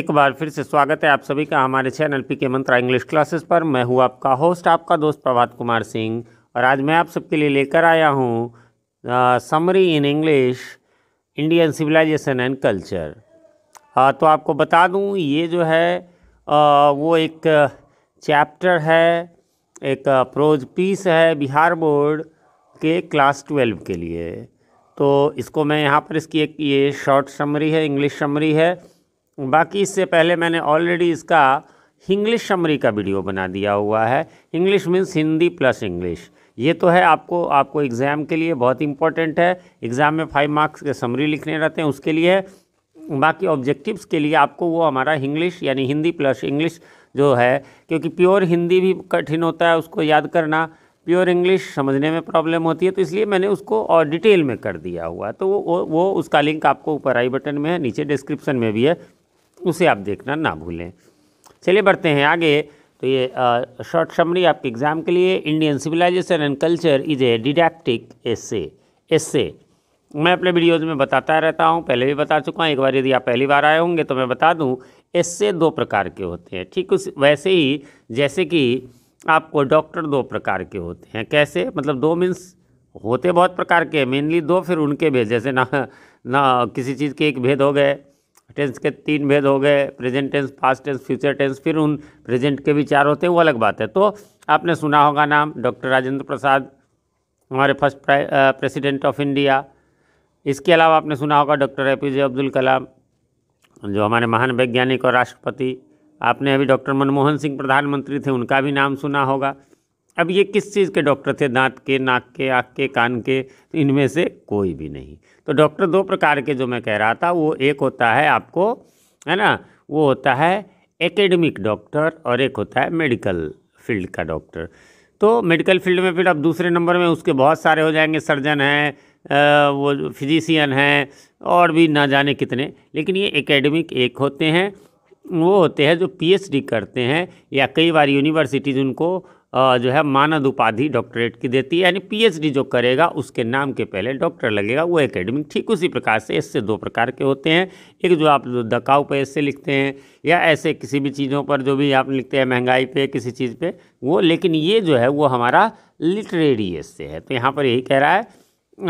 एक बार फिर से स्वागत है आप सभी का हमारे चैनल पी के मंत्रा इंग्लिश क्लासेस पर मैं हूं आपका होस्ट आपका दोस्त प्रभात कुमार सिंह और आज मैं आप सबके लिए लेकर आया हूं summary in English Indian civilization and culture तो आपको बता दूं ये जो है आ, वो एक चैप्टर है एक प्रोज पीस है बिहार बोर्ड के क्लास ट्वेल्व के लिए तो इसको मैं यहाँ पर इसकी एक ये शॉर्ट समरी है इंग्लिश समरी है बाकी इससे पहले मैंने ऑलरेडी इसका इंग्लिश समरी का वीडियो बना दिया हुआ है English means Hindi plus English ये तो है आपको आपको एग्ज़ाम के लिए बहुत इंपॉर्टेंट है एग्ज़ाम में फाइव मार्क्स के समरी लिखने रहते हैं उसके लिए बाकी ऑब्जेक्टिव्स के लिए आपको वो हमारा इंग्लिश यानी हिंदी प्लस इंग्लिश जो है क्योंकि प्योर हिंदी भी कठिन होता है उसको याद करना प्योर इंग्लिश समझने में प्रॉब्लम होती है तो इसलिए मैंने उसको और डिटेल में कर दिया हुआ तो वो वो, वो उसका लिंक आपको ऊपर आई बटन में है नीचे डिस्क्रिप्शन में भी है उसे आप देखना ना भूलें चलिए बढ़ते हैं आगे तो ये शॉर्ट समरी आपके एग्ज़ाम के लिए Indian civilization and culture is a didactic essay essay मैं अपने वीडियोज़ में बताता रहता हूँ पहले भी बता चुका हूँ एक बार यदि आप पहली बार आए होंगे तो मैं बता दूँ इससे दो प्रकार के होते हैं ठीक उस वैसे ही जैसे कि आपको डॉक्टर दो प्रकार के होते हैं कैसे मतलब दो मीन्स होते बहुत प्रकार के मेनली दो फिर उनके भेद जैसे ना ना किसी चीज़ के एक भेद हो गए टेंस के तीन भेद हो गए present tense past tense future tense फिर उन प्रेजेंट के भी चार होते हैं वो अलग बात है तो आपने सुना होगा नाम डॉक्टर राजेंद्र प्रसाद हमारे फर्स्ट प्रेसिडेंट ऑफ इंडिया इसके अलावा आपने सुना होगा doctor A P J Abdul Kalam जो हमारे महान वैज्ञानिक और राष्ट्रपति आपने अभी डॉक्टर मनमोहन सिंह प्रधानमंत्री थे उनका भी नाम सुना होगा अब ये किस चीज़ के डॉक्टर थे दांत के नाक के आँख के कान के इनमें से कोई भी नहीं तो डॉक्टर दो प्रकार के जो मैं कह रहा था वो एक होता है आपको है ना वो होता है एकेडमिक डॉक्टर और एक होता है मेडिकल फील्ड का डॉक्टर तो मेडिकल फील्ड में फिर अब दूसरे नंबर में उसके बहुत सारे हो जाएंगे सर्जन हैं वो फिजिशियन हैं और भी ना जाने कितने लेकिन ये एकेडमिक एक होते हैं वो होते हैं जो पीएचडी करते हैं या कई बार यूनिवर्सिटीज़ उनको जो है मानद उपाधि डॉक्टरेट की देती है यानी पीएचडी जो करेगा उसके नाम के पहले डॉक्टर लगेगा वो एकेडमिक ठीक उसी प्रकार से इससे दो प्रकार के होते हैं एक जो आप दकाऊ पे इससे लिखते हैं या ऐसे किसी भी चीज़ों पर जो भी आप लिखते हैं महंगाई पे किसी चीज़ पे वो लेकिन ये जो है वो हमारा लिटरेरी इससे है तो यहाँ पर यही कह रहा है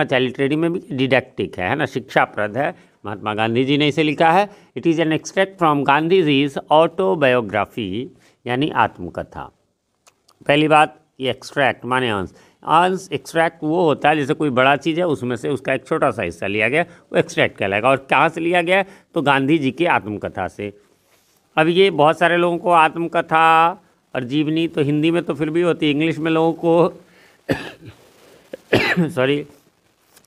अच्छा लिटरेरी में भी डिडेक्टिक है, है ना शिक्षाप्रद है महात्मा गांधी जी ने इसे लिखा है it is an extract from Gandhi ji's autobiography यानी आत्मकथा पहली बात ये एक्सट्रैक्ट माने अंश अंश एक्सट्रैक्ट वो होता है जैसे कोई बड़ा चीज़ है उसमें से उसका एक छोटा सा हिस्सा लिया गया वो एक्सट्रैक्ट कहलाएगा और कहाँ से लिया गया तो गांधी जी की आत्मकथा से अब ये बहुत सारे लोगों को आत्मकथा और जीवनी तो हिंदी में तो फिर भी होती है इंग्लिश में लोगों को सॉरी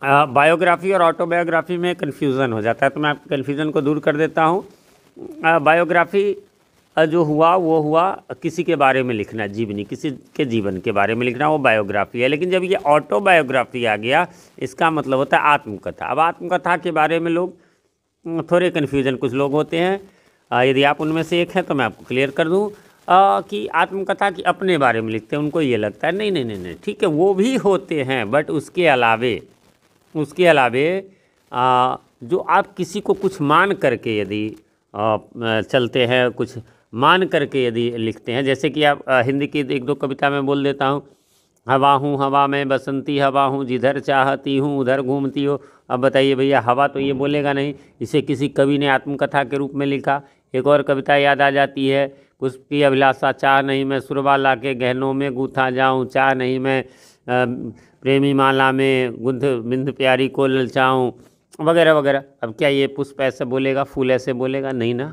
बायोग्राफ़ी और ऑटोबायोग्राफ़ी में कन्फ्यूज़न हो जाता है तो मैं आपके कन्फ्यूज़न को दूर कर देता हूँ बायोग्राफ़ी जो हुआ वो हुआ किसी के बारे में लिखना जीवनी किसी के जीवन के बारे में लिखना वो बायोग्राफी है लेकिन जब ये ऑटोबायोग्राफी आ गया इसका मतलब होता है आत्मकथा अब आत्मकथा के बारे में लोग थोड़े कन्फ्यूज़न कुछ लोग होते हैं यदि आप उनमें से एक हैं तो मैं आपको क्लियर कर दूँ कि आत्मकथा की अपने बारे में लिखते हैं उनको ये लगता है नहीं नहीं नहीं नहीं ठीक है वो भी होते हैं बट उसके अलावे उसके अलावे जो आप किसी को कुछ मान करके यदि चलते हैं कुछ मान करके यदि लिखते हैं जैसे कि आप हिंदी की एक दो कविता में बोल देता हूँ हवा हूँ हवा में बसंती हवा हूँ जिधर चाहती हूँ उधर घूमती हो अब बताइए भैया हवा तो ये बोलेगा नहीं इसे किसी कवि ने आत्मकथा के रूप में लिखा एक और कविता याद आ जाती है पुष्प की अभिलाषा चाह नहीं मैं सुरबा ला के गहनों में गूथा जाऊँ चाह नहीं मैं प्रेमी माला में गुंध बिंध प्यारी को ललचाऊँ वगैरह वगैरह अब क्या ये पुष्प ऐसे बोलेगा फूल ऐसे बोलेगा नहीं ना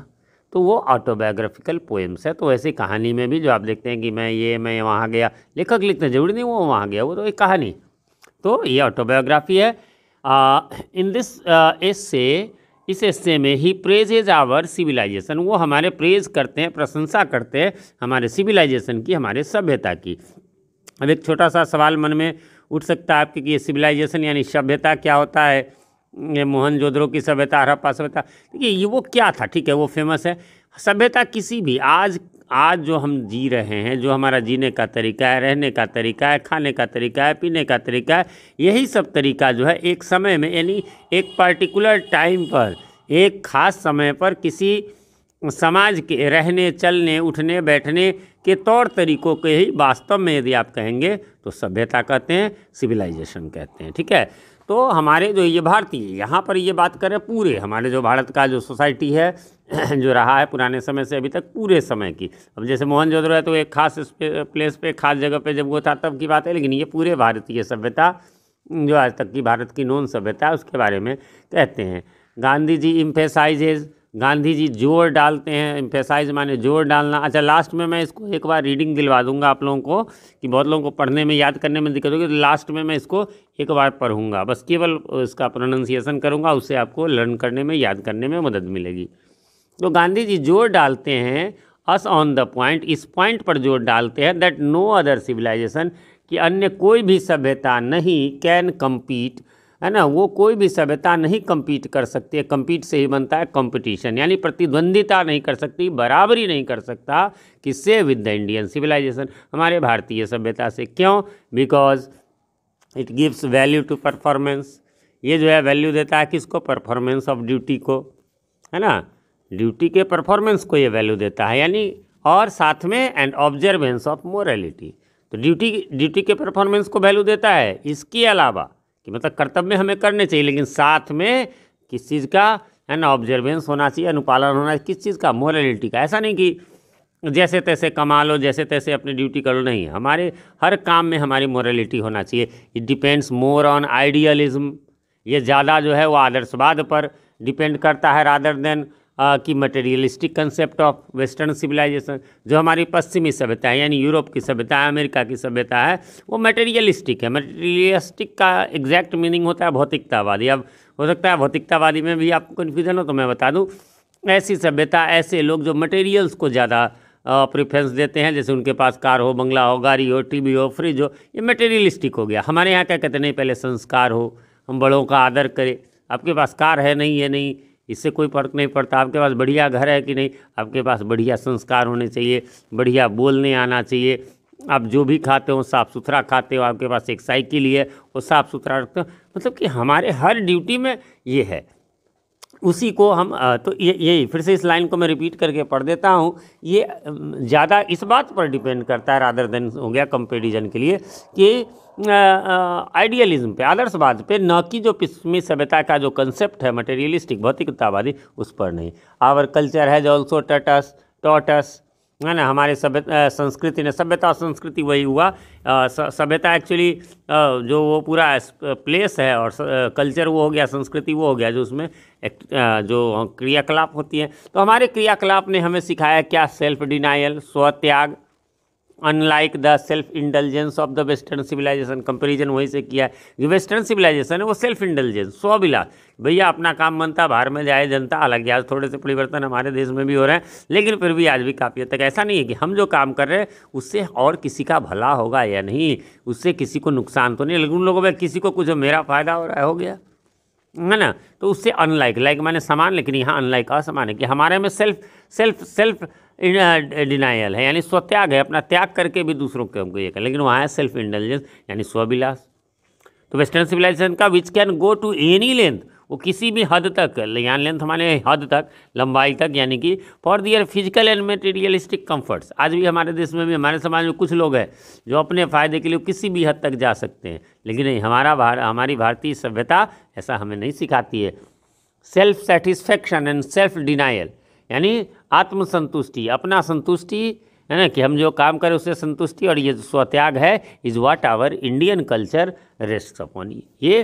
तो वो ऑटोबायोग्राफिकल पोएम्स है तो ऐसी कहानी में भी जो आप देखते हैं कि मैं ये मैं वहाँ गया लेखक लिखते जरूरी नहीं वो वहाँ गया वो तो एक कहानी तो ये ऑटोबायोग्राफी है इन दिस एस इस हिस्से में ही प्रेज इज आवर सिविलाइजेशन वो हमारे प्रेज करते हैं प्रशंसा करते हैं हमारे सिविलाइजेशन की हमारे सभ्यता की अब एक छोटा सा सवाल मन में उठ सकता है आपके कि ये सिविलाइजेशन यानी सभ्यता क्या होता है ये मोहन जोधरो की सभ्यता हरप्पा सभ्यता देखिए ये वो क्या था ठीक है वो फेमस है सभ्यता किसी भी आज आज जो हम जी रहे हैं जो हमारा जीने का तरीका है रहने का तरीका है खाने का तरीका है पीने का तरीका है यही सब तरीका जो है एक समय में यानी एक पर्टिकुलर टाइम पर एक खास समय पर किसी समाज के रहने चलने उठने बैठने के तौर तरीकों के ही वास्तव में यदि आप कहेंगे तो सभ्यता कहते हैं सिविलाइजेशन कहते हैं ठीक है तो हमारे जो ये भारतीय यहाँ पर ये बात करें पूरे हमारे जो भारत का जो सोसाइटी है जो रहा है पुराने समय से अभी तक पूरे समय की अब जैसे मोहन जोदड़ो है तो एक खास प्लेस पे खास जगह पे जब वो था तब की बात है लेकिन ये पूरे भारतीय सभ्यता जो आज तक की भारत की नॉन सभ्यता है उसके बारे में कहते हैं गांधी जी इम्फेसाइजेज़ गांधी जी जोर डालते हैं एम्फेसाइज माने जोर डालना अच्छा लास्ट में मैं इसको एक बार रीडिंग दिलवा दूंगा आप लोगों को कि बहुत लोगों को पढ़ने में याद करने में दिक्कत होगी तो लास्ट में मैं इसको एक बार पढ़ूंगा बस केवल इसका प्रोनाउंसिएशन करूंगा उससे आपको लर्न करने में याद करने में मदद मिलेगी तो गांधी जी जोर डालते हैं अस ऑन द पॉइंट इस पॉइंट पर जोर डालते हैं दैट नो अदर सिविलाइजेशन कि अन्य कोई भी सभ्यता नहीं कैन कम्पीट है ना वो कोई भी सभ्यता नहीं कम्पीट कर सकती है कम्पीट से ही बनता है कंपटीशन यानी प्रतिद्वंदिता नहीं कर सकती बराबरी नहीं कर सकता किससे विद द इंडियन सिविलाइजेशन हमारे भारतीय सभ्यता से क्यों because it gives value to performance ये जो है वैल्यू देता है किसको परफॉर्मेंस ऑफ ड्यूटी को है ना ड्यूटी के परफॉर्मेंस को ये वैल्यू देता है यानी और साथ में एंड ऑब्जर्वेंस ऑफ मोरलिटी तो ड्यूटी ड्यूटी के परफॉर्मेंस को वैल्यू देता है इसके अलावा कि मतलब कर्तव्य हमें करने चाहिए लेकिन साथ में किस चीज़ का है ना ऑब्जर्वेंस होना चाहिए अनुपालन होना चाहिए किस चीज़ का मोरलिटी का ऐसा नहीं कि जैसे तैसे कमा लो जैसे तैसे अपनी ड्यूटी करो नहीं हमारे हर काम में हमारी मोरलिटी होना चाहिए it depends more on idealism ये ज़्यादा जो है वो आदर्शवाद पर डिपेंड करता है रादर देन की materialistic concept of western civilization जो हमारी पश्चिमी सभ्यता है यानी यूरोप की सभ्यता है अमेरिका की सभ्यता है वो मटेरियलिस्टिक है मटेरियलिस्टिक का एग्जैक्ट मीनिंग होता है भौतिकतावादी अब हो सकता है भौतिकतावादी में भी आपको कन्फ्यूज़न हो तो मैं बता दूँ ऐसी सभ्यता ऐसे लोग जो मटेरियल्स को ज़्यादा प्रिफ्रेंस देते हैं जैसे उनके पास कार हो बंगला हो गाड़ी हो टी हो फ्रिज हो ये मटेरियलिस्टिक हो गया हमारे यहाँ क्या कहते नहीं पहले संस्कार हो हम बड़ों का आदर करें आपके पास कार है नहीं है नहीं इससे कोई फ़र्क नहीं पड़ता आपके पास बढ़िया घर है कि नहीं आपके पास बढ़िया संस्कार होने चाहिए बढ़िया बोलने आना चाहिए आप जो भी खाते हो साफ़ सुथरा खाते हो आपके पास एक साइकिल ही है वो साफ़ सुथरा रखते हो मतलब कि हमारे हर ड्यूटी में ये है उसी को हम तो ये यही फिर से इस लाइन को मैं रिपीट करके पढ़ देता हूँ ये ज़्यादा इस बात पर डिपेंड करता है रादर देन हो गया कंपेरिजन के लिए कि आइडियलिज्म पे आदर्शवाद पे न कि जो पिछमी सभ्यता का जो कंसेप्ट है मटेरियलिस्टिक भौतिकतावादी उस पर नहीं our culture has also taught us taught us है ना हमारे सभ्यता संस्कृति ने सभ्यता संस्कृति वही हुआ सभ्यता एक्चुअली जो वो पूरा प्लेस है और कल्चर वो हो गया संस्कृति वो हो गया जो उसमें एक, जो क्रियाकलाप होती है तो हमारे क्रियाकलाप ने हमें सिखाया क्या सेल्फ डिनाइल स्वत्याग unlike the self intelligence of the western civilization comparison वहीं से किया है जो वेस्टर्न सिविलाइजेशन है वो सेल्फ इंटेलिजेंस स्वाभिलास भैया अपना काम बनता बाहर में जाए जनता हालांकि आज थोड़े से परिवर्तन हमारे देश में भी हो रहे हैं लेकिन फिर भी आज भी काफ़ी हद तक ऐसा नहीं है कि हम जो काम कर रहे हैं उससे और किसी का भला होगा या नहीं उससे किसी को नुकसान तो नहीं लेकिन उन लोगों में किसी को कुछ मेरा फ़ायदा हो रहा है हो गया है ना तो उससे अनलाइक लाइक मैंने समान लेकिन यहाँ अनलाइक असमान है कि हमारे में सेल्फ सेल्फ सेल्फ डिनायल है यानी स्वत्याग है अपना त्याग करके भी दूसरों के हमको ये कर लेकिन वहाँ है सेल्फ इंटेलिजेंस यानी स्वविलास तो वेस्टर्न सिविलाइजेशन का which can go to any length वो किसी भी हद तक यान लेंथ हमारे हद तक लंबाई तक यानी कि for their physical and materialistic comforts आज भी हमारे देश में भी हमारे समाज में कुछ लोग हैं जो अपने फ़ायदे के लिए किसी भी हद तक जा सकते हैं लेकिन नहीं हमारा भार हमारी भारतीय सभ्यता ऐसा हमें नहीं सिखाती है self satisfaction and self denial यानी आत्मसंतुष्टि अपना संतुष्टि है ना कि हम जो काम करें उससे संतुष्टि और ये स्वत्याग है is what our Indian culture rest upon ये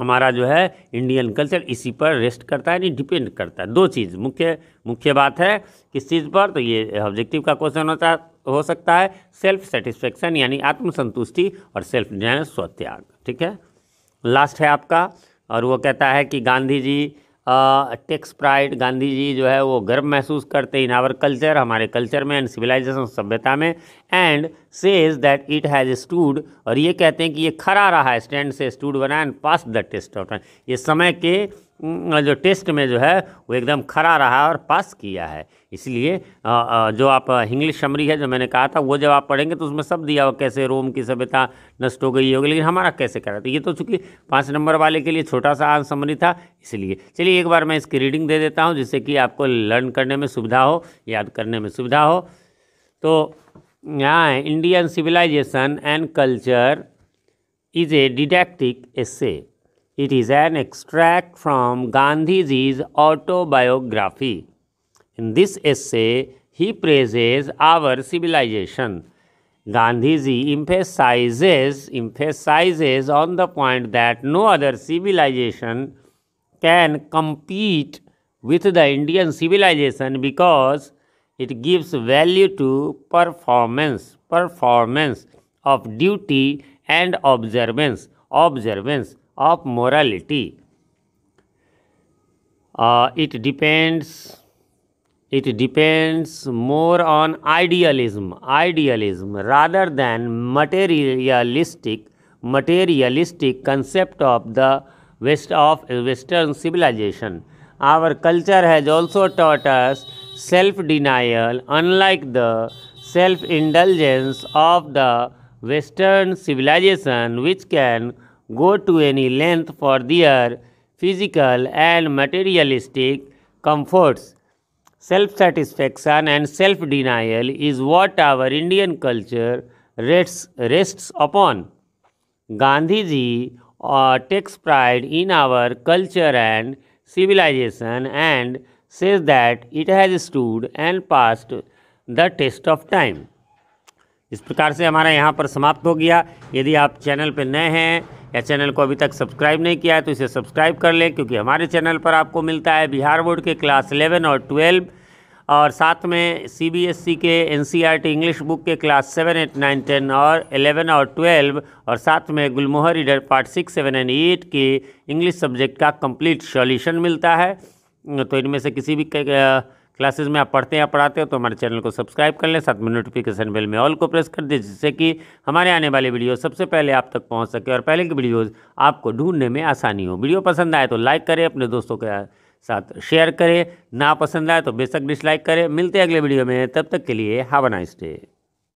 हमारा जो है इंडियन कल्चर इसी पर रेस्ट करता है यानी डिपेंड करता है दो चीज़ मुख्य मुख्य बात है किस चीज़ पर तो ये ऑब्जेक्टिव का क्वेश्चन होता हो सकता है सेल्फ सेटिस्फेक्शन यानी आत्मसंतुष्टि और सेल्फ ज्ञान स्वत्याग ठीक है लास्ट है आपका और वो कहता है कि गांधी जी टेक्स प्राइड गांधी जी जो है वो गर्व महसूस करते इन आवर कल्चर हमारे कल्चर में एंड सिविलाइजेशन सभ्यता में and says that it has stood और ये कहते हैं कि ये खड़ा रहा है स्टैंड से स्टूड बना and pass the test of time ये समय के जो टेस्ट में जो है वो एकदम खड़ा रहा और पास किया है इसलिए जो आप इंग्लिश समरी है जो मैंने कहा था वो जब आप पढ़ेंगे तो उसमें सब दिया हो कैसे रोम की सभ्यता नष्ट हो गई होगी लेकिन हमारा कैसे करा था ये तो चूंकि पाँच नंबर वाले के लिए छोटा सा आंसर समरी था इसलिए चलिए एक बार मैं इसकी रीडिंग दे देता हूँ जिससे कि आपको लर्न करने में सुविधा हो याद करने में सुविधा हो तो yeah, Indian Civilization and Culture is a didactic essay. It is an extract from Gandhiji's autobiography. In this essay, he praises our civilization. Gandhiji emphasizes, emphasizes on the point that no other civilization can compete with the Indian civilization because it gives value to performance, performance of duty and observance, observance of morality. Uh, it depends it depends more on idealism idealism rather than materialistic materialistic concept of the west of western civilization our culture has also taught us self denial, unlike the self indulgence of the Western civilization, which can go to any length for their physical and materialistic comforts. Self satisfaction and self denial is what our Indian culture rests, rests upon. Gandhi uh, takes pride in our culture and civilization and says that it has stood and passed the test of time. इस प्रकार से हमारा यहाँ पर समाप्त हो गया यदि आप चैनल पर नए हैं या चैनल को अभी तक सब्सक्राइब नहीं किया है तो इसे सब्सक्राइब कर लें क्योंकि हमारे चैनल पर आपको मिलता है बिहार बोर्ड के क्लास 11 और 12 और साथ में सीबीएसई e के एनसीईआरटी इंग्लिश बुक के क्लास 7, 8, 9, 10 और 11 और 12 और साथ में गुलमोहर रीडर पार्ट 6, 7 एंड 8 के इंग्लिश सब्जेक्ट का कम्प्लीट सॉल्यूशन मिलता है तो इनमें से किसी भी क्लासेस में आप पढ़ते हैं या पढ़ाते हो तो हमारे चैनल को सब्सक्राइब कर लें साथ में नोटिफिकेशन बेल में ऑल को प्रेस कर दें जिससे कि हमारे आने वाले वीडियो सबसे पहले आप तक पहुंच सके और पहले की वीडियोस आपको ढूंढने में आसानी हो वीडियो पसंद आए तो लाइक करें अपने दोस्तों के साथ शेयर करें ना पसंद आए तो बेशक डिसलाइक करें मिलते हैं अगले वीडियो में तब तक के लिए हैव नाइस डे